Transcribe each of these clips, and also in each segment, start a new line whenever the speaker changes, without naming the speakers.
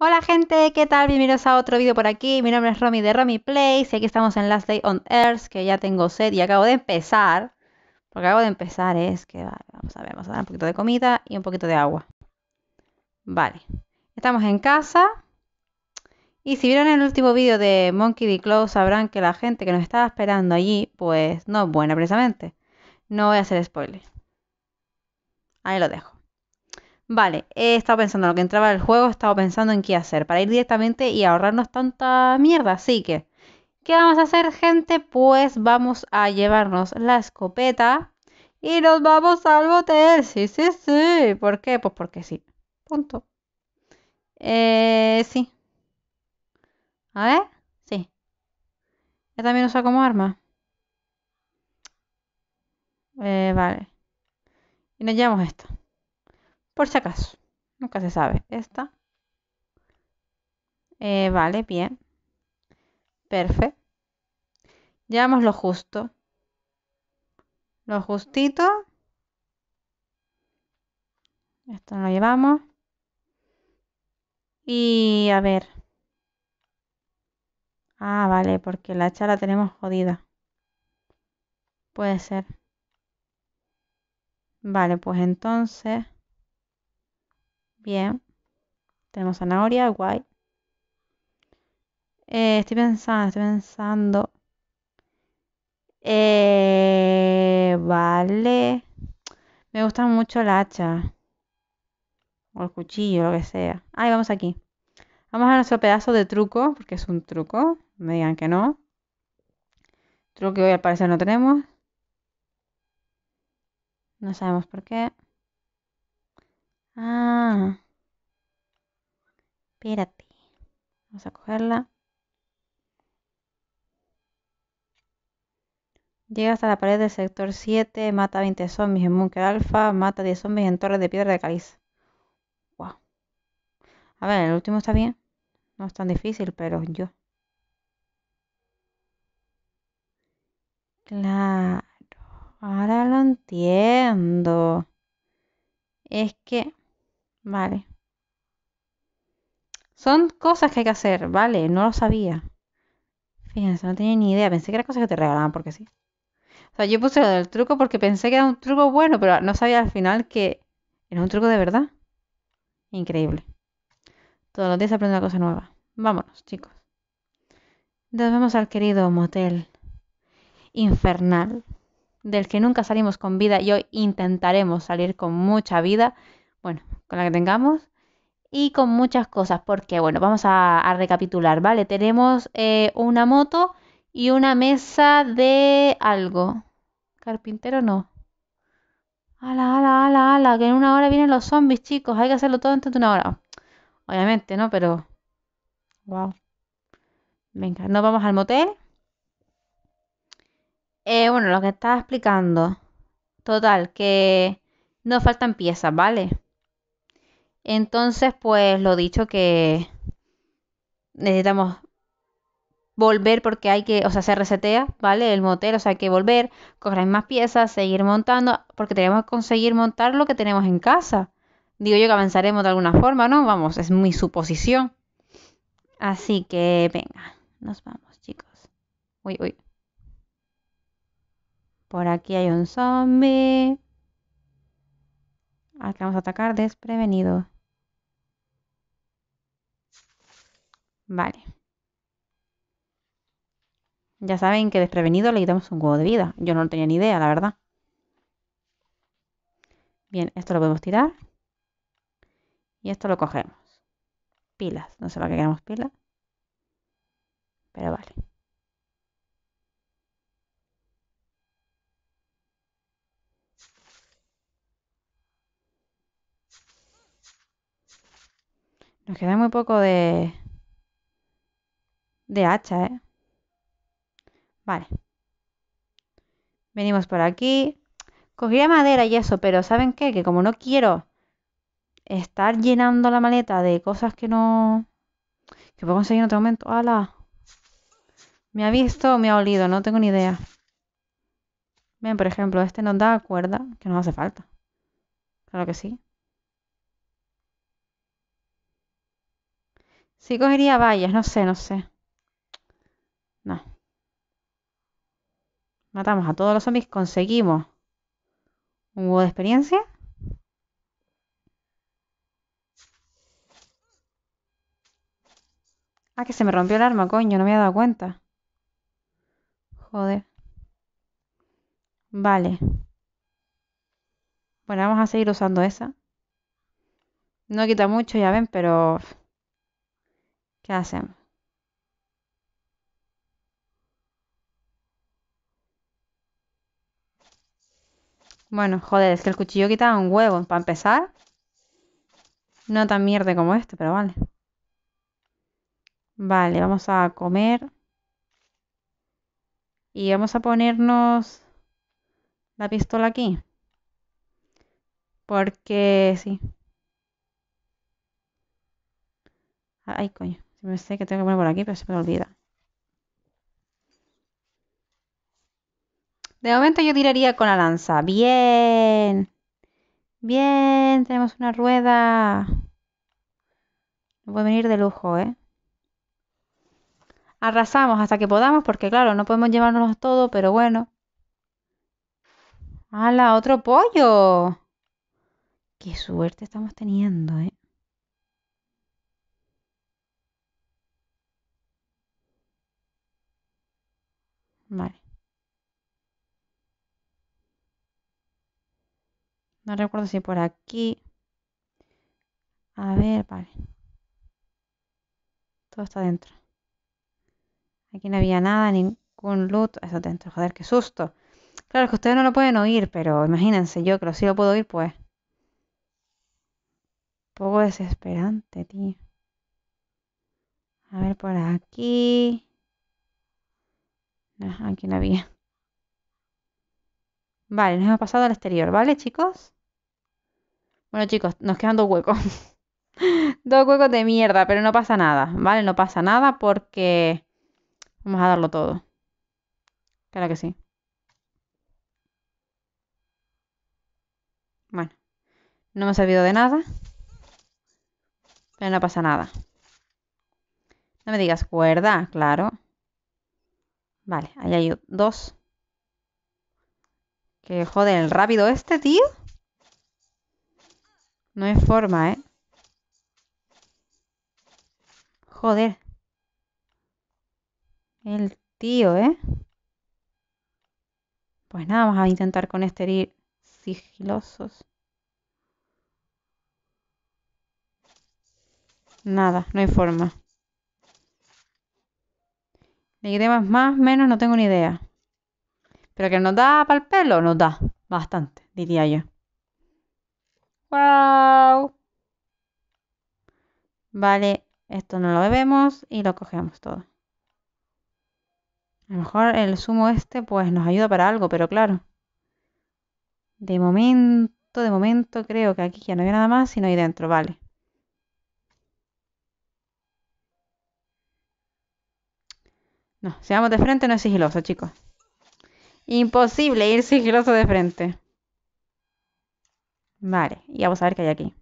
Hola gente, ¿qué tal? Bienvenidos a otro vídeo por aquí. Mi nombre es Romy de Romy Place y aquí estamos en Last Day on Earth, que ya tengo sed y acabo de empezar. Lo que acabo de empezar es que vamos a ver, vamos a dar un poquito de comida y un poquito de agua. Vale, estamos en casa. Y si vieron el último vídeo de Monkey D. Close, sabrán que la gente que nos estaba esperando allí, pues no es buena precisamente. No voy a hacer spoiler. Ahí lo dejo. Vale, he estado pensando en lo que entraba el juego, he estado pensando en qué hacer para ir directamente y ahorrarnos tanta mierda. Así que, ¿qué vamos a hacer, gente? Pues vamos a llevarnos la escopeta y nos vamos al bote. Sí, sí, sí. ¿Por qué? Pues porque sí. Punto. Eh, sí. A ver, sí. Yo también usa como arma. Eh, vale. Y nos llevamos esto. Por si acaso. Nunca se sabe. Esta. Eh, vale, bien. Perfecto. Llevamos lo justo. Lo justito. Esto lo llevamos. Y a ver. Ah, vale, porque la hacha la tenemos jodida. Puede ser. Vale, pues entonces... Bien. Tenemos zanahoria, guay. Eh, estoy pensando, estoy pensando. Eh, vale. Me gusta mucho el hacha. O el cuchillo, lo que sea. Ahí vamos aquí. Vamos a nuestro pedazo de truco, porque es un truco. me digan que no. Truco que hoy al parecer no tenemos. No sabemos por qué. Ah. Espérate. Vamos a cogerla. Llega hasta la pared del sector 7, mata 20 zombies en Munker Alpha, mata 10 zombies en Torre de Piedra de Caliza. Wow. A ver, el último está bien. No es tan difícil, pero yo. Claro, ahora lo entiendo. Es que Vale. Son cosas que hay que hacer, vale, no lo sabía. Fíjense, no tenía ni idea, pensé que era cosas que te regalaban porque sí. O sea, yo puse lo del truco porque pensé que era un truco bueno, pero no sabía al final que era un truco de verdad. Increíble. Todos los días aprendo una cosa nueva. Vámonos, chicos. Nos vemos al querido motel infernal, del que nunca salimos con vida y hoy intentaremos salir con mucha vida bueno, con la que tengamos y con muchas cosas, porque bueno, vamos a, recapitular, ¿vale? Tenemos eh, una moto y una mesa de algo. Carpintero no. Ala, ala, ala, ala, que en una hora vienen los zombies, chicos, hay que hacerlo todo dentro de una hora. Obviamente, ¿no? Pero... Wow. Venga, nos vamos al motel. Eh, bueno, lo que estaba explicando. Total, que nos faltan piezas, ¿vale? Entonces, pues lo dicho que necesitamos volver porque hay que, o sea, se resetea, ¿vale? El motel, o sea, hay que volver, coger más piezas, seguir montando, porque tenemos que conseguir montar lo que tenemos en casa. Digo yo que avanzaremos de alguna forma, ¿no? Vamos, es mi suposición. Así que, venga, nos vamos, chicos. Uy, uy. Por aquí hay un zombie. Aquí ah, vamos a atacar desprevenido. Vale. Ya saben que desprevenido le quitamos un huevo de vida. Yo no tenía ni idea, la verdad. Bien, esto lo podemos tirar. Y esto lo cogemos. Pilas. No sé para qué queremos pilas. Pero vale. Nos queda muy poco de, de hacha, ¿eh? Vale. Venimos por aquí. Cogería madera y eso, pero ¿saben qué? Que como no quiero estar llenando la maleta de cosas que no... que puedo conseguir en otro momento. ¡Hala! ¿Me ha visto o me ha olido? No tengo ni idea. Ven, por ejemplo, este nos da cuerda, que nos hace falta. Claro que sí. Sí cogería vallas, no sé, no sé. Matamos a todos los zombies, conseguimos un huevo de experiencia. Ah, que se me rompió el arma, coño, no me había dado cuenta. Joder. Vale. Bueno, vamos a seguir usando esa. No quita mucho, ya ven, pero... ¿Qué hacemos? Bueno, joder, es que el cuchillo quitaba un huevo. Para empezar, no tan mierde como este, pero vale. Vale, vamos a comer. Y vamos a ponernos la pistola aquí. Porque sí. Ay, coño. Me sé que tengo que poner por aquí, pero se me olvida. De momento yo tiraría con la lanza. Bien. Bien, tenemos una rueda. puede venir de lujo, ¿eh? Arrasamos hasta que podamos, porque claro, no podemos llevárnoslo todo, pero bueno. ¡Hala, otro pollo! ¡Qué suerte estamos teniendo, eh! Vale. No recuerdo si por aquí. A ver, vale. Todo está dentro. Aquí no había nada, ningún loot. Eso dentro, joder, qué susto. Claro, que ustedes no lo pueden oír, pero imagínense yo que si sí lo puedo oír, pues. Un poco desesperante, tío. A ver, por aquí. aquí no había. Vale, nos hemos pasado al exterior, ¿vale, chicos? Bueno, chicos, nos quedan dos huecos. dos huecos de mierda, pero no pasa nada, ¿vale? No pasa nada porque vamos a darlo todo. Claro que sí. Bueno, no me ha servido de nada. Pero no pasa nada. No me digas cuerda, claro. Vale, ahí hay dos. Que joder, rápido este, tío. No hay forma, ¿eh? Joder. El tío, ¿eh? Pues nada, vamos a intentar con este ir sigilosos. Nada, no hay forma. De qué temas más, menos, no tengo ni idea. Pero que nos da para el pelo, nos da bastante, diría yo. ¡Wow! Vale, esto no lo bebemos y lo cogemos todo. A lo mejor el zumo este pues nos ayuda para algo, pero claro. De momento, de momento creo que aquí ya no había nada más sino ahí dentro, vale. No, si vamos de frente no es sigiloso, chicos. Imposible ir sigiloso de frente. Vale, y vamos a ver qué hay aquí.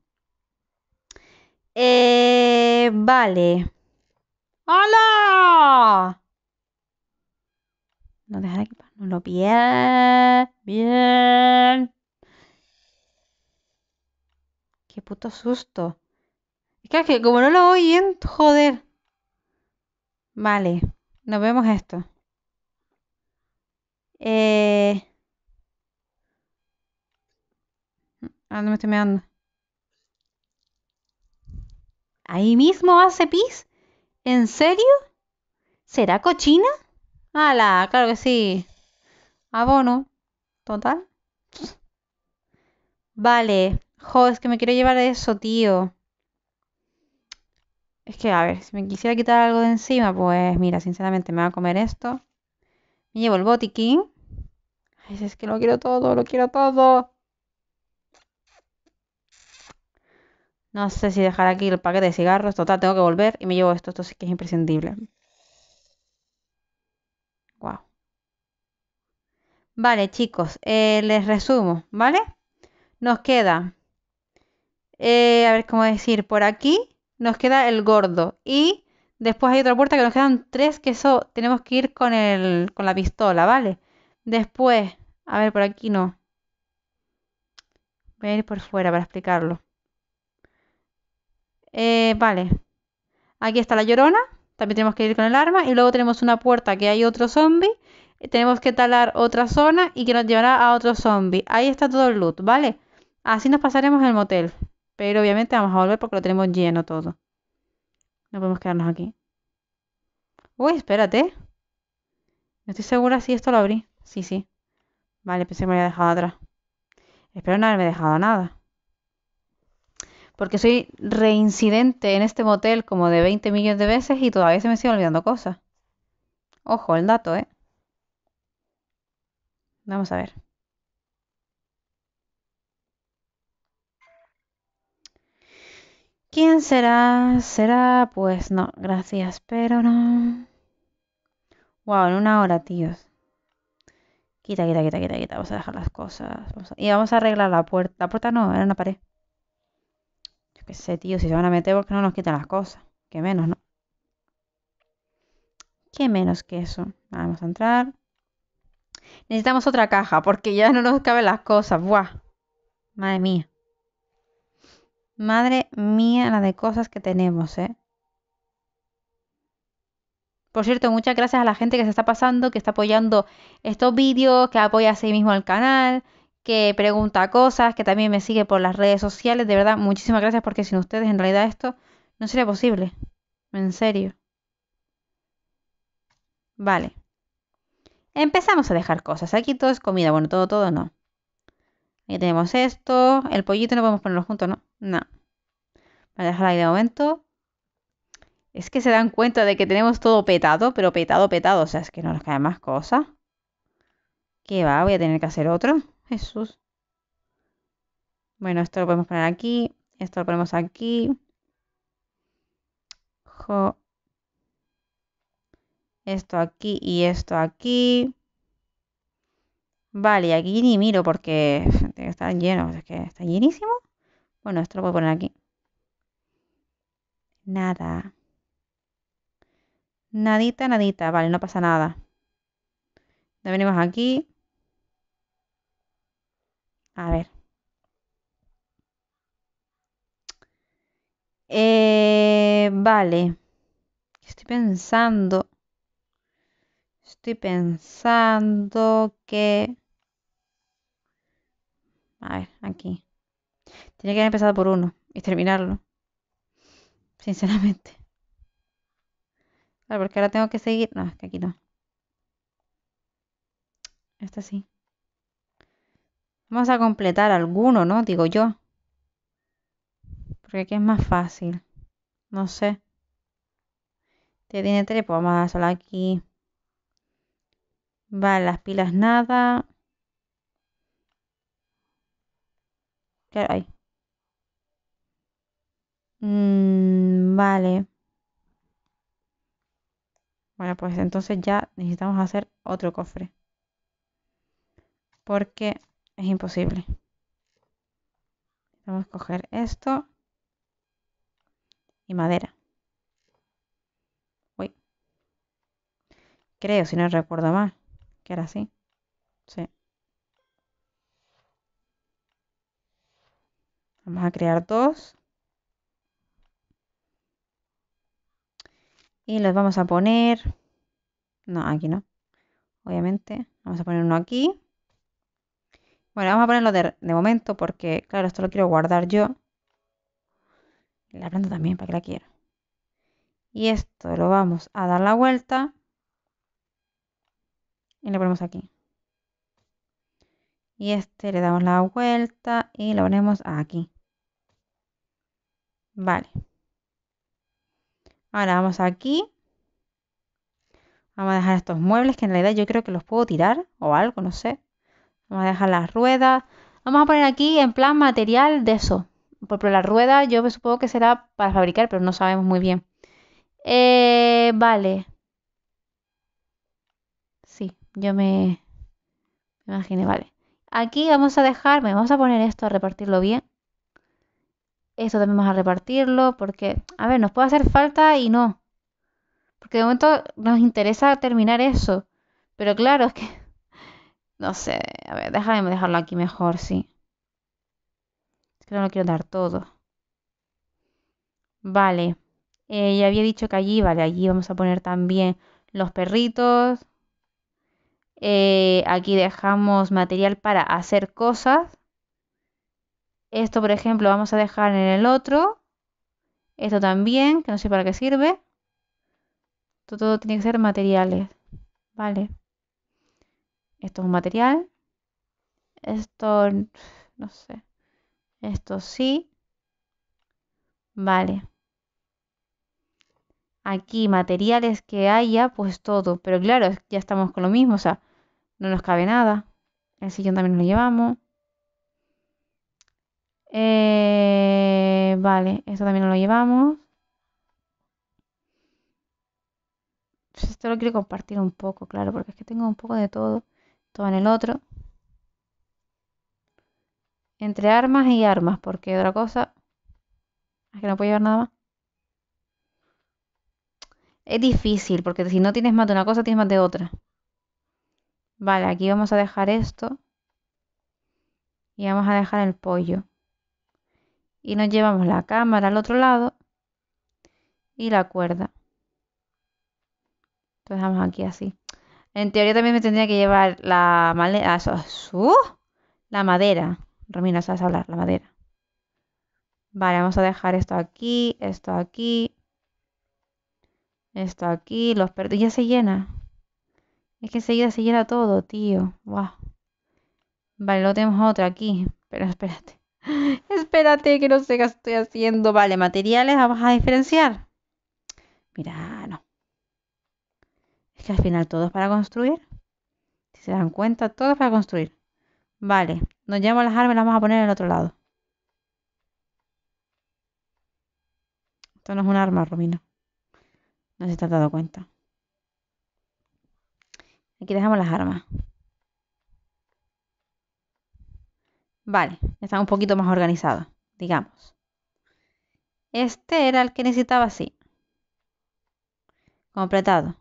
Eh, vale. ¡Hola! No dejar que no lo bien, bien. Qué puto susto. Es que, como no lo oyen, joder. Vale, nos vemos esto. Eh... Ah, me estoy ¿Ahí mismo hace pis? ¿En serio? ¿Será cochina? ¡Hala! Claro que sí. Abono. Total. Vale. Joder, es que me quiero llevar eso, tío. Es que, a ver, si me quisiera quitar algo de encima, pues mira, sinceramente me va a comer esto. Me llevo el botiquín. Ay, es que lo quiero todo, lo quiero todo. No sé si dejar aquí el paquete de cigarros. Total, tengo que volver y me llevo esto. Esto sí que es imprescindible. Wow. Vale, chicos. Eh, les resumo, ¿vale? Nos queda... Eh, a ver cómo decir. Por aquí nos queda el gordo. Y después hay otra puerta que nos quedan tres que eso tenemos que ir con, el, con la pistola, ¿vale? Después... A ver, por aquí no. Voy a ir por fuera para explicarlo. Eh, vale. Aquí está la llorona. También tenemos que ir con el arma. Y luego tenemos una puerta que hay otro zombie. Eh, tenemos que talar otra zona y que nos llevará a otro zombie. Ahí está todo el loot, ¿vale? Así nos pasaremos el motel. Pero obviamente vamos a volver porque lo tenemos lleno todo. No podemos quedarnos aquí. Uy, espérate. No estoy segura si esto lo abrí. Sí, sí. Vale, pensé que me había dejado atrás. Espero no haberme dejado nada porque soy reincidente en este motel como de 20 millones de veces y todavía se me siguen olvidando cosas. Ojo, el dato, ¿eh? Vamos a ver. ¿Quién será? ¿Será? Pues no, gracias, pero no. Wow, en una hora, tíos. Quita, quita, quita, quita, quita. Vamos a dejar las cosas. Y vamos a arreglar la puerta. La puerta no, era una pared. Que sé, tío, si se van a meter, porque no nos quitan las cosas? Que menos, ¿no? ¿Qué menos que eso? Vamos a entrar. Necesitamos otra caja, porque ya no nos caben las cosas. Buah. Madre mía. Madre mía, la de cosas que tenemos, ¿eh? Por cierto, muchas gracias a la gente que se está pasando, que está apoyando estos vídeos, que apoya a sí mismo al canal, que pregunta cosas, que también me sigue por las redes sociales. De verdad, muchísimas gracias porque sin ustedes en realidad esto no sería posible. En serio. Vale. Empezamos a dejar cosas. Aquí todo es comida. Bueno, todo, todo no. Aquí tenemos esto. El pollito no podemos ponerlo junto, ¿no? No. para dejarlo ahí de momento. Es que se dan cuenta de que tenemos todo petado, pero petado, petado. O sea, es que no nos cae más cosa. ¿Qué va? Voy a tener que hacer otro. Jesús. Bueno, esto lo podemos poner aquí. Esto lo ponemos aquí. Esto aquí y esto aquí. Vale, aquí ni miro porque está lleno. Es que está llenísimo. Bueno, esto lo voy a poner aquí. Nada. Nadita, nadita. Vale, no pasa nada. no venimos aquí. A ver. Eh, vale. Estoy pensando. Estoy pensando que... A ver, aquí. Tiene que haber empezado por uno y terminarlo. Sinceramente. Claro, porque ahora tengo que seguir. No, es que aquí no. Esta sí. Vamos a completar alguno, ¿no? Digo yo. Porque aquí es más fácil. No sé. te este tiene tres, pues vamos a dar aquí. Vale, las pilas nada. qué hay mm, vale. Bueno, pues entonces ya necesitamos hacer otro cofre. Porque es imposible. Vamos a coger esto y madera. Uy. Creo, si no recuerdo mal, que era así. Sí. Vamos a crear dos. Y los vamos a poner... No, aquí no. Obviamente. Vamos a poner uno aquí. Bueno, vamos a ponerlo de, momento porque, claro, esto lo quiero guardar yo. La prendo también, para que la quiera. Y esto lo vamos a dar la vuelta. Y lo ponemos aquí. Y este le damos la vuelta y lo ponemos aquí. Vale. Ahora vamos aquí. Vamos a dejar estos muebles que en realidad yo creo que los puedo tirar o algo, no sé. Vamos a dejar las ruedas. Vamos a poner aquí en plan material de eso. Pero la rueda yo me supongo que será para fabricar, pero no sabemos muy bien. Eh, vale. Sí, yo me, imaginé, vale. Aquí vamos a dejar, me vamos a poner esto a repartirlo bien. Esto también vamos a repartirlo porque, a ver, nos puede hacer falta y no. Porque de momento nos interesa terminar eso. Pero claro, es que no sé, a ver, déjame dejarlo aquí mejor, sí. Es que no lo quiero dar todo. Vale. Eh, ya había dicho que allí, vale, allí vamos a poner también los perritos. Eh, aquí dejamos material para hacer cosas. Esto, por ejemplo, vamos a dejar en el otro. Esto también, que no sé para qué sirve. todo tiene que ser materiales. Vale esto es un material, esto, no sé, esto sí, vale. Aquí materiales que haya, pues todo, pero claro, ya estamos con lo mismo, o sea, no nos cabe nada. El sillón también lo llevamos. Eh, vale, esto también lo llevamos. Pues esto lo quiero compartir un poco, claro, porque es que tengo un poco de todo en el otro. Entre armas y armas, porque otra cosa es que no puedo llevar nada más. Es difícil, porque si no tienes más de una cosa, tienes más de otra. Vale, aquí vamos a dejar esto. Y vamos a dejar el pollo. Y nos llevamos la cámara al otro lado. Y la cuerda. Entonces dejamos aquí así. En teoría también me tendría que llevar la madera, la madera. Romina, sabes hablar, la madera. Vale, vamos a dejar esto aquí, esto aquí. Esto aquí, los perdidos Ya se llena. Es que enseguida se llena todo, tío. Wow. Vale, Lo tenemos otra aquí. Pero espérate. espérate, que no sé qué estoy haciendo. Vale, materiales, vamos a diferenciar. Mira, no que al final todo para construir. Si se dan cuenta, todo para construir. Vale, nos llevamos las armas y las vamos a poner en el otro lado. Esto no es un arma, Romina. No se te has dado cuenta. Aquí dejamos las armas. Vale, ya está un poquito más organizado, digamos. Este era el que necesitaba así. Completado.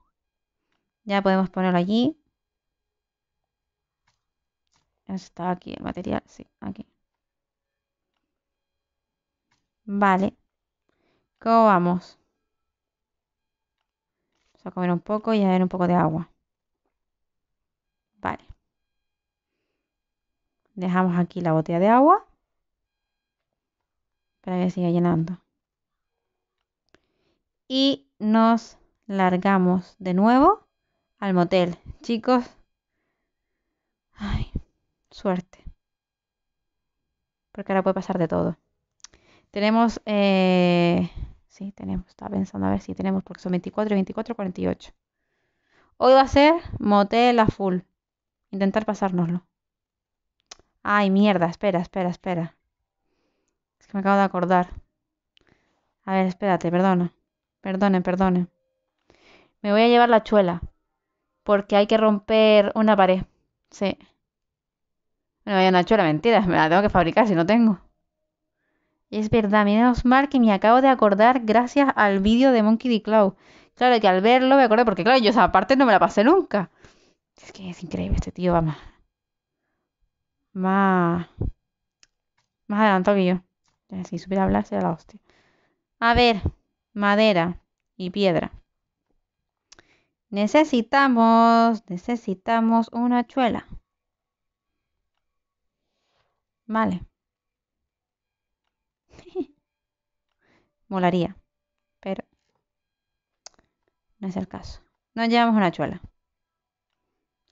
Ya podemos ponerlo allí. Está aquí el material, sí, aquí. Vale. ¿Cómo vamos? Vamos a comer un poco y a ver un poco de agua. Vale. Dejamos aquí la botella de agua. Para que siga llenando. Y nos largamos de nuevo al motel. Chicos, ay, suerte. Porque ahora puede pasar de todo. Tenemos, eh, sí, tenemos, estaba pensando a ver si tenemos, porque son 24, 24, 48. Hoy va a ser motel a full. Intentar pasárnoslo. Ay, mierda, espera, espera, espera. Es que me acabo de acordar. A ver, espérate, perdona. Perdone, perdone. Me voy a llevar la chuela porque hay que romper una pared. Sí. No bueno, vaya hecho la mentira, me la tengo que fabricar si no tengo. Es verdad, menos mal que me acabo de acordar gracias al vídeo de Monkey D. Cloud. Claro que al verlo me acordé, porque claro, yo esa parte no me la pasé nunca. Es que es increíble este tío, va más. Más. adelantado que yo. Si supiera hablar, sería la hostia. A ver, madera y piedra. Necesitamos, necesitamos una chuela. Vale. Molaría, pero no es el caso. no llevamos una chuela.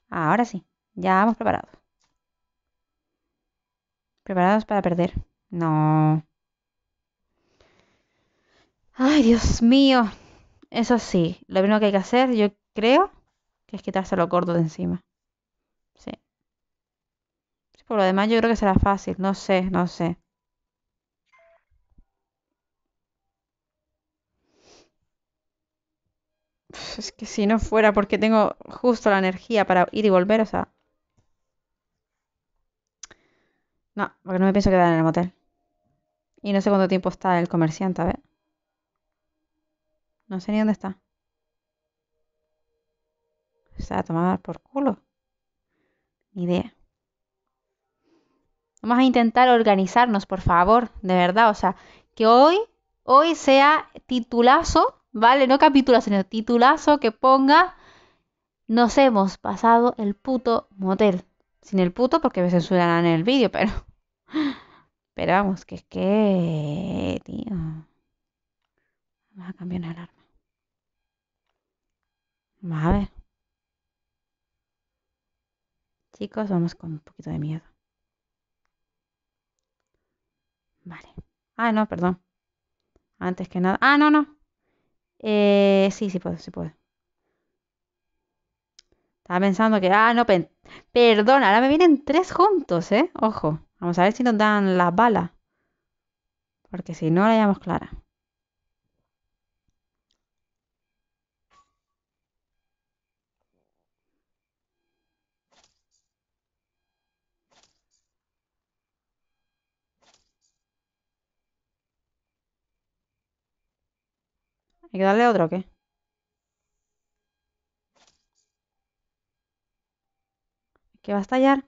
Ahora sí, ya vamos preparados. Preparados para perder. No. Ay, Dios mío. Eso sí, lo primero que hay que hacer, yo Creo que es lo corto de encima. Sí. Por lo demás yo creo que será fácil. No sé, no sé. Es que si no fuera porque tengo justo la energía para ir y volver, o sea... No, porque no me pienso quedar en el motel. Y no sé cuánto tiempo está el comerciante, a ver. No sé ni dónde está va a tomar por culo. Ni idea. Vamos a intentar organizarnos, por favor, de verdad. O sea, que hoy, hoy sea titulazo, ¿vale? No capítulo, sino titulazo que ponga. Nos hemos pasado el puto motel. Sin el puto, porque a veces censurarán en el vídeo, pero. Pero vamos, que es que. Vamos a cambiar la alarma. Vamos a ver chicos, vamos con un poquito de miedo. Vale. Ah, no, perdón. Antes que nada. Ah, no, no. Eh, sí, sí puedo, sí puedo. Estaba pensando que. Ah, no, perdón, ahora me vienen tres juntos, ¿eh? Ojo. Vamos a ver si nos dan la bala. Porque si no, la llamamos clara. ¿Hay que darle otro o qué? ¿Que va a estallar?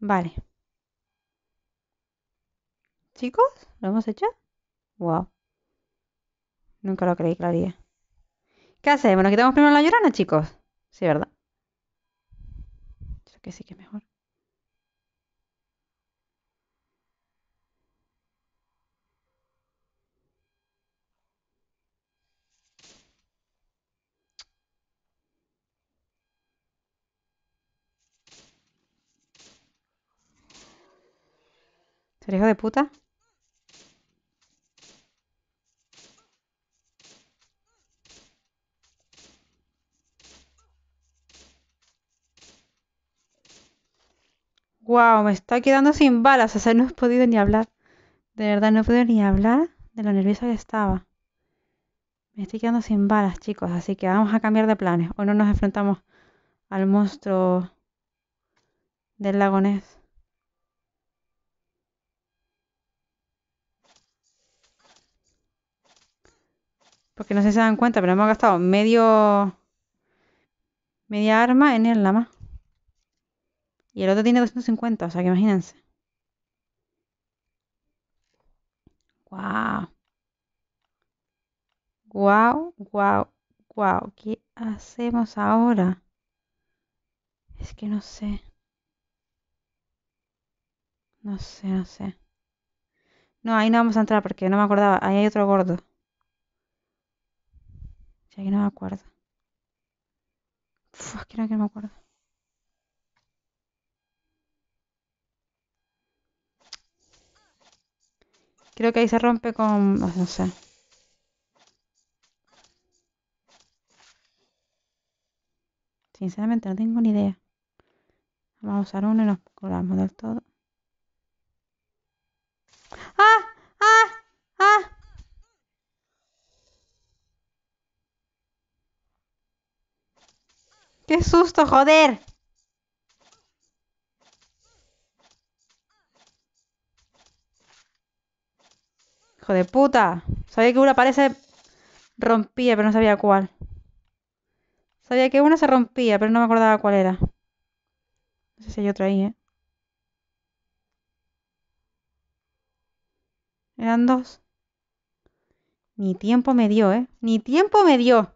Vale. Chicos, ¿lo hemos hecho? Wow. Nunca lo creí que ¿Qué hacemos? ¿Nos quitamos primero la llorona, chicos? Sí, ¿verdad? Creo que sí que es mejor. ¿Serijo hijo de puta? Wow, me está quedando sin balas. O sea, no he podido ni hablar. De verdad, no he podido ni hablar de lo nerviosa que estaba. Me estoy quedando sin balas, chicos. Así que vamos a cambiar de planes. O no nos enfrentamos al monstruo del lago Porque no sé si se dan cuenta, pero hemos gastado medio... Media arma en el lama. Y el otro tiene 250, o sea que imagínense. Guau. Guau, guau, guau. ¿Qué hacemos ahora? Es que no sé. No sé, no sé. No, ahí no vamos a entrar porque no me acordaba. Ahí hay otro gordo. Ya que no me acuerdo. Uf, creo que no me acuerdo. Creo que ahí se rompe con... no sé. Sinceramente no tengo ni idea. Vamos a usar uno y nos colamos del todo. ¡Ah! ¡Ah! ¡Ah! ¡Qué susto, joder! de puta. Sabía que una parece rompía, pero no sabía cuál. Sabía que una se rompía, pero no me acordaba cuál era. No sé si hay otra ahí, ¿eh? Eran dos. Ni tiempo me dio, ¿eh? Ni tiempo me dio.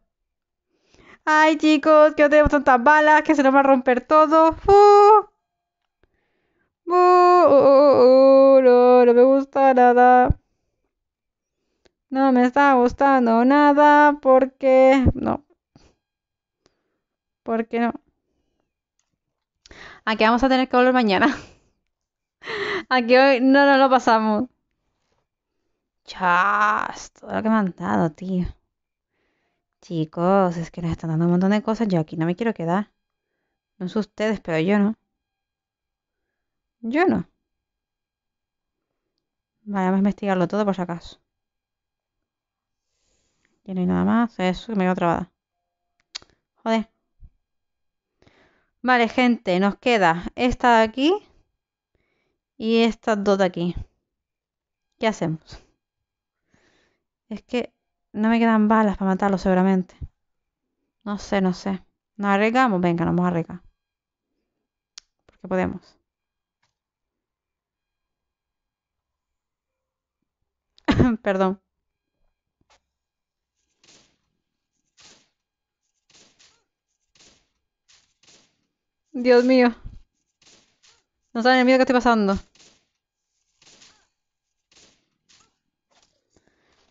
Ay, chicos, que no tenemos tantas balas, que se nos va a romper todo. ¡Uh, uh, uh, no me gusta nada no me está gustando nada porque no. Porque no. Aquí vamos a tener que volver mañana. Aquí hoy no nos lo pasamos. Chas, todo lo que me han dado, tío. Chicos, es que nos están dando un montón de cosas. Yo aquí no me quiero quedar. No sé ustedes, pero yo no. Yo no. Vale, vamos a investigarlo todo por si acaso. Ya no hay nada más. Eso me quedo trabada. Joder. Vale, gente, nos queda esta de aquí y estas dos de aquí. ¿Qué hacemos? Es que no me quedan balas para matarlo seguramente. No sé, no sé. ¿Nos arriesgamos? Venga, nos vamos a arriesgar. Porque podemos. Perdón. Dios mío. No saben el miedo que estoy pasando.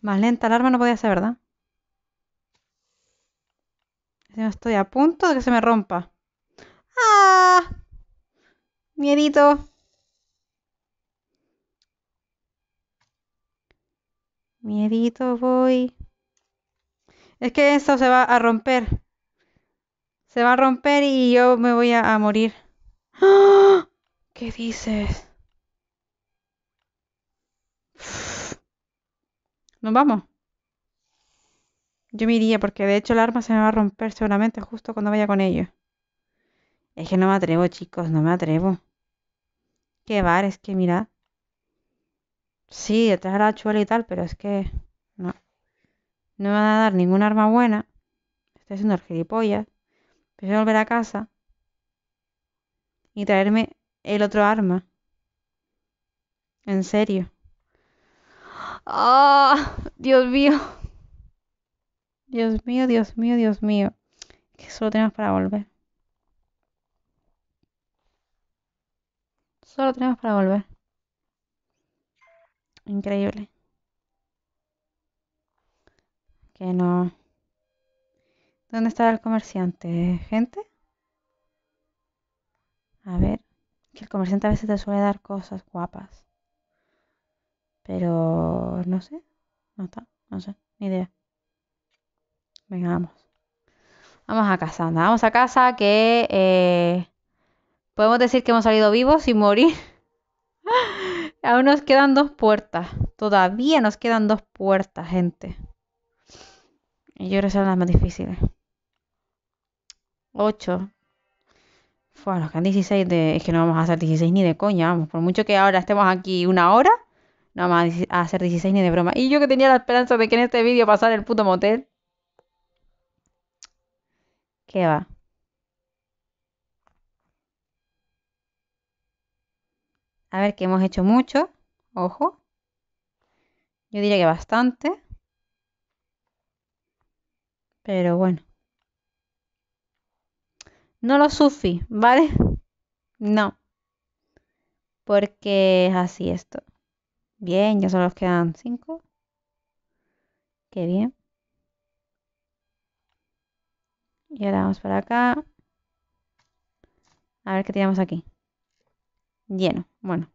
Más lenta el arma no podía ser, ¿verdad? Estoy a punto de que se me rompa. ¡Ah! Miedito. Miedito voy. Es que esto se va a romper. Se va a romper y yo me voy a, morir. ¿Qué dices? Nos vamos. Yo me iría porque de hecho el arma se me va a romper seguramente justo cuando vaya con ellos. Es que no me atrevo, chicos, no me atrevo. Qué bar, es que mirad. Sí, detrás de la chuela y tal, pero es que no. No me van a dar ningún arma buena. Estoy haciendo el gilipollas a volver a casa y traerme el otro arma. En serio. ¡Ah! Dios mío. Dios mío, Dios mío, Dios mío. Que solo tenemos para volver. Solo tenemos para volver. Increíble. Que no. ¿Dónde está el comerciante, gente? A ver, que el comerciante a veces te suele dar cosas guapas. Pero no sé, no está, no sé, ni idea. Venga, vamos. Vamos a casa, vamos a casa que eh, podemos decir que hemos salido vivos y morir. Aún nos quedan dos puertas. Todavía nos quedan dos puertas, gente. Y yo creo que son las más difíciles. 8. Fue a los que han 16, de, es que no vamos a hacer 16 ni de coña, vamos. Por mucho que ahora estemos aquí una hora, no vamos a hacer 16 ni de broma. Y yo que tenía la esperanza de que en este vídeo pasara el puto motel. ¿Qué va? A ver, que hemos hecho mucho. Ojo. Yo diría que bastante. Pero bueno. No lo sufí, ¿vale? No. Porque es así esto. Bien, ya solo nos quedan cinco. Qué bien. Y ahora vamos para acá. A ver qué tenemos aquí. Lleno. Bueno.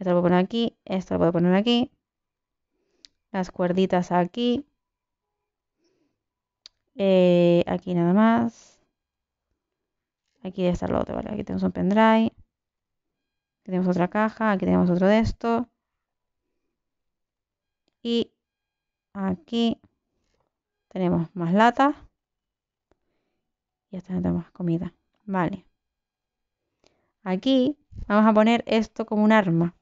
Esto lo puedo poner aquí. Esto lo puedo poner aquí. Las cuerditas aquí. Eh, aquí nada más. Aquí está el otro, ¿vale? Aquí tenemos un pendrive. tenemos otra caja. Aquí tenemos otro de esto. Y aquí tenemos más lata. Y hasta tenemos más comida. Vale. Aquí vamos a poner esto como un arma.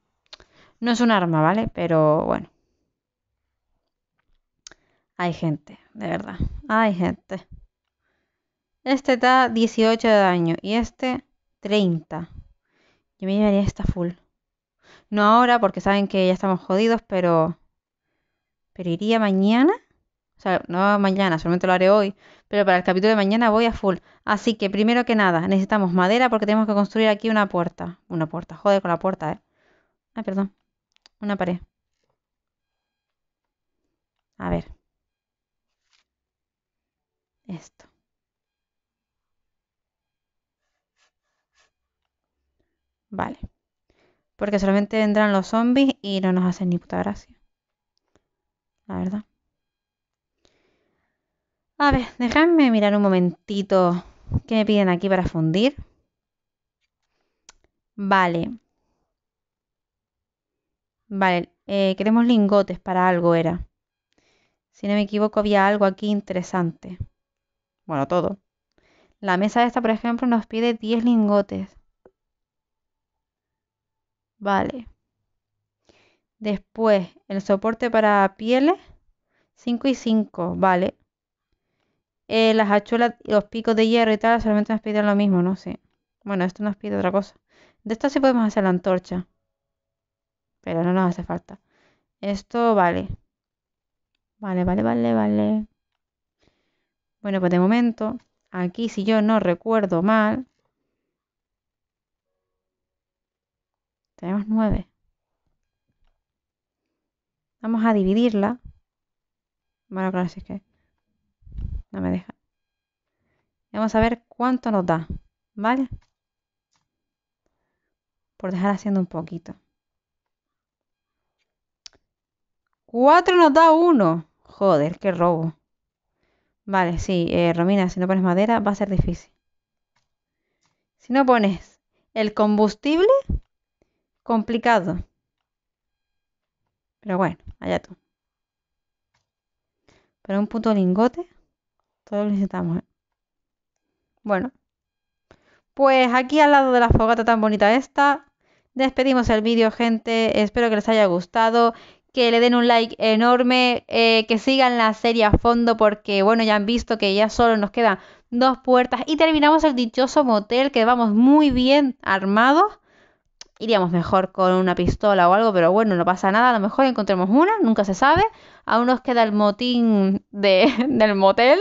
No es un arma, ¿vale? Pero bueno. Hay gente, de verdad. Hay gente. Este da 18 de daño y este 30. Yo me llevaría esta full. No ahora porque saben que ya estamos jodidos, pero... Pero iría mañana. O sea, no mañana, solamente lo haré hoy. Pero para el capítulo de mañana voy a full. Así que primero que nada, necesitamos madera porque tenemos que construir aquí una puerta. Una puerta, joder con la puerta, eh. Ay, perdón. Una pared. A ver. Esto. Vale. Porque solamente vendrán los zombies y no nos hacen ni puta gracia. La verdad. A ver, déjame mirar un momentito qué me piden aquí para fundir. Vale. Vale, eh, queremos lingotes para algo era. Si no me equivoco, había algo aquí interesante. Bueno, todo. La mesa esta, por ejemplo, nos pide 10 lingotes. Vale. Después, el soporte para pieles, 5 y 5, vale. Eh, las hachuelas y los picos de hierro y tal solamente nos piden lo mismo, no sé. Bueno, esto nos pide otra cosa. De esto sí podemos hacer la antorcha. Pero no nos hace falta. Esto vale. Vale, vale, vale, vale. Bueno, pues de momento, aquí si yo no recuerdo mal, Tenemos 9. Vamos a dividirla. Bueno, claro, si es que no me deja. Vamos a ver cuánto nos da, ¿vale? Por dejar haciendo un poquito. 4 nos da 1. Joder, qué robo. Vale, sí, eh, Romina, si no pones madera va a ser difícil. Si no pones el combustible, complicado. Pero bueno, allá tú. Pero un puto lingote, todo lo necesitamos. ¿eh? Bueno, pues aquí al lado de la fogata tan bonita esta, despedimos el vídeo, gente. Espero que les haya gustado. Que le den un like enorme, eh, que sigan la serie a fondo porque, bueno, ya han visto que ya solo nos quedan dos puertas y terminamos el dichoso motel que vamos muy bien armados iríamos mejor con una pistola o algo, pero bueno, no pasa nada, a lo mejor encontremos una, nunca se sabe. Aún nos queda el motín de, del motel,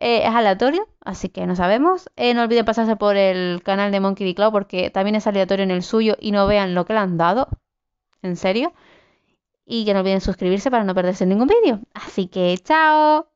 eh, es aleatorio, así que no sabemos. Eh, no olviden pasarse por el canal de Monkey D. Cloud porque también es aleatorio en el suyo y no vean lo que le han dado, en serio. Y que no olviden suscribirse para no perderse ningún vídeo. Así que chao.